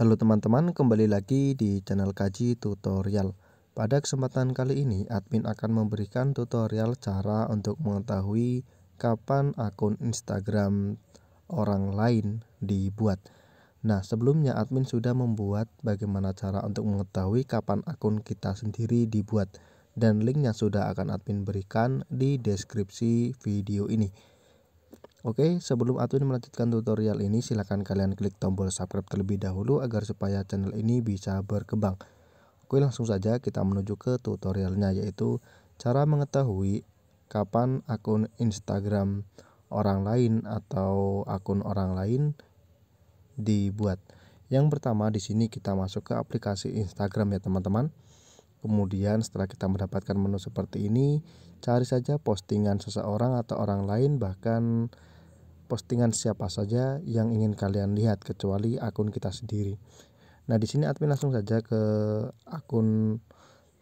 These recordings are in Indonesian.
Halo teman-teman, kembali lagi di channel Kaji Tutorial. Pada kesempatan kali ini, admin akan memberikan tutorial cara untuk mengetahui kapan akun Instagram orang lain dibuat. Nah, sebelumnya admin sudah membuat bagaimana cara untuk mengetahui kapan akun kita sendiri dibuat dan linknya sudah akan admin berikan di deskripsi video ini. Oke, sebelum Atwin melanjutkan tutorial ini, silahkan kalian klik tombol subscribe terlebih dahulu agar supaya channel ini bisa berkembang. Oke, langsung saja kita menuju ke tutorialnya, yaitu cara mengetahui kapan akun Instagram orang lain atau akun orang lain dibuat. Yang pertama di sini kita masuk ke aplikasi Instagram ya teman-teman. Kemudian setelah kita mendapatkan menu seperti ini, cari saja postingan seseorang atau orang lain bahkan postingan siapa saja yang ingin kalian lihat kecuali akun kita sendiri. Nah, di sini admin langsung saja ke akun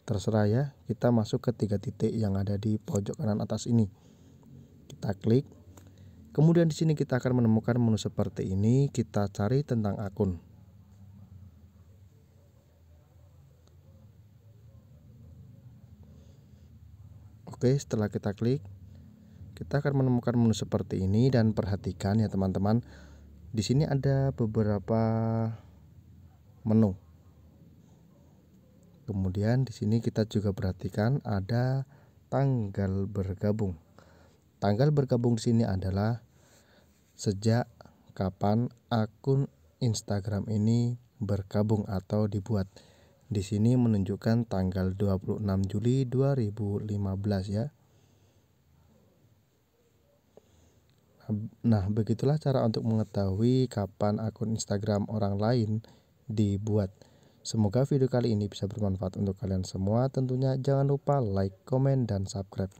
terserah ya. Kita masuk ke tiga titik yang ada di pojok kanan atas ini. Kita klik. Kemudian di sini kita akan menemukan menu seperti ini, kita cari tentang akun. Oke, setelah kita klik, kita akan menemukan menu seperti ini dan perhatikan ya teman-teman. Di sini ada beberapa menu. Kemudian di sini kita juga perhatikan ada tanggal bergabung. Tanggal bergabung di sini adalah sejak kapan akun Instagram ini bergabung atau dibuat. Di sini menunjukkan tanggal 26 Juli 2015 ya. Nah, begitulah cara untuk mengetahui kapan akun Instagram orang lain dibuat. Semoga video kali ini bisa bermanfaat untuk kalian semua. Tentunya jangan lupa like, komen, dan subscribe.